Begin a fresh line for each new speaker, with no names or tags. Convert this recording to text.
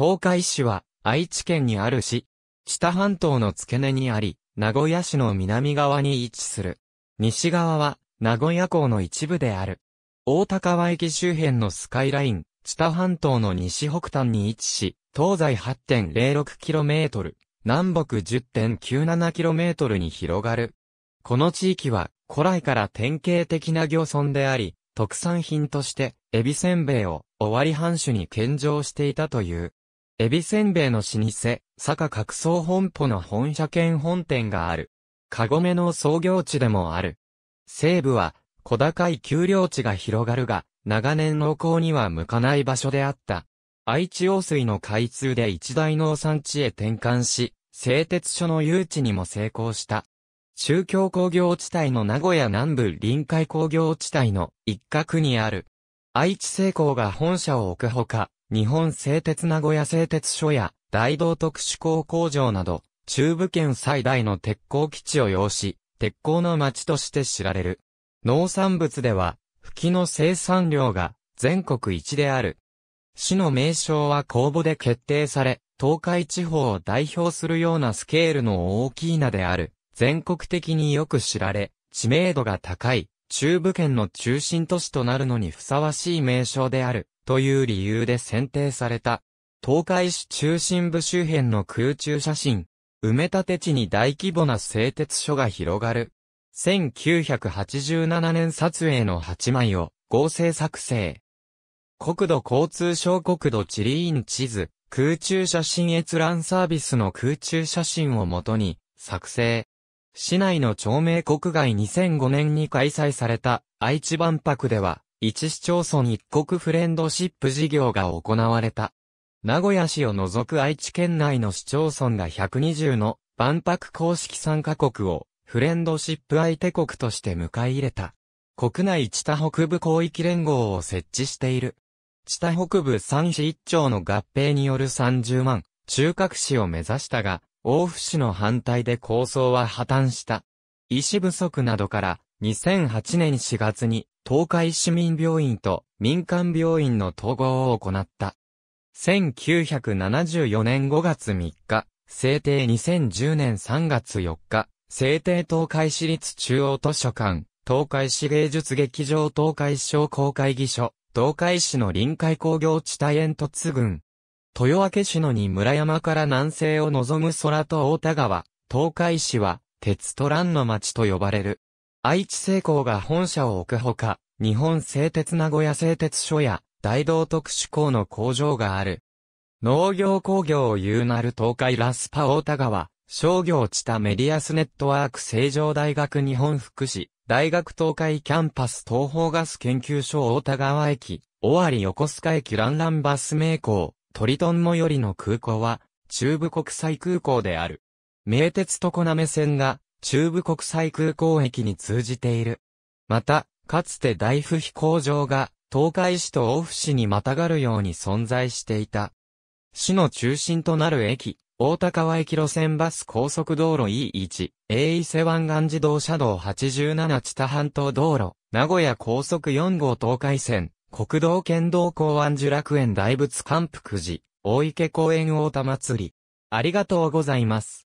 東海市は愛知県にある市、知多半島の付け根にあり、名古屋市の南側に位置する。西側は名古屋港の一部である。大高川駅周辺のスカイライン、知多半島の西北端に位置し、東西 8.06km、南北 10.97km に広がる。この地域は古来から典型的な漁村であり、特産品として、エビせんべいを、尾張藩主に献上していたという。エビせんべいの老舗、坂角層本舗の本社兼本店がある。カゴメの創業地でもある。西部は、小高い丘陵地が広がるが、長年農耕には向かない場所であった。愛知用水の開通で一大農産地へ転換し、製鉄所の誘致にも成功した。中京工業地帯の名古屋南部臨海工業地帯の一角にある。愛知製鋼が本社を置くほか、日本製鉄名古屋製鉄所や大道特殊鋼工場など、中部圏最大の鉄鋼基地を要し、鉄鋼の町として知られる。農産物では、吹きの生産量が全国一である。市の名称は公募で決定され、東海地方を代表するようなスケールの大きい名である。全国的によく知られ、知名度が高い、中部圏の中心都市となるのにふさわしい名称である。という理由で選定された。東海市中心部周辺の空中写真。埋め立て地に大規模な製鉄所が広がる。1987年撮影の8枚を合成作成。国土交通省国土地理院地図、空中写真閲覧サービスの空中写真をもとに作成。市内の町名国外2005年に開催された愛知万博では一市町村一国フレンドシップ事業が行われた。名古屋市を除く愛知県内の市町村が120の万博公式参加国をフレンドシップ相手国として迎え入れた。国内地多北部広域連合を設置している。地多北部三市一町の合併による30万、中核市を目指したが、大府市の反対で構想は破綻した。医師不足などから、2008年4月に東海市民病院と民間病院の統合を行った。1974年5月3日、制定2010年3月4日、制定東海市立中央図書館、東海市芸術劇場東海商工会議所、東海市の臨海工業地帯煙突群。豊明市のに村山から南西を望む空と大田川、東海市は、鉄と蘭の町と呼ばれる。愛知製鋼が本社を置くほか、日本製鉄名古屋製鉄所や大道特殊鋼の工場がある。農業工業を言うなる東海ラスパ大田川、商業地田メディアスネットワーク成城大学日本福祉、大学東海キャンパス東方ガス研究所大田川駅、尾張横須賀駅ランランバス名港、トリトン最寄りの空港は、中部国際空港である。名鉄常滑線が、中部国際空港駅に通じている。また、かつて大府飛行場が、東海市と大府市にまたがるように存在していた。市の中心となる駅、大高川駅路線バス高速道路 E1、A 伊勢湾岸自動車道87知田半島道路、名古屋高速4号東海線、国道県道港湾樹楽園大仏館福寺、大池公園大田祭り。ありがとうございます。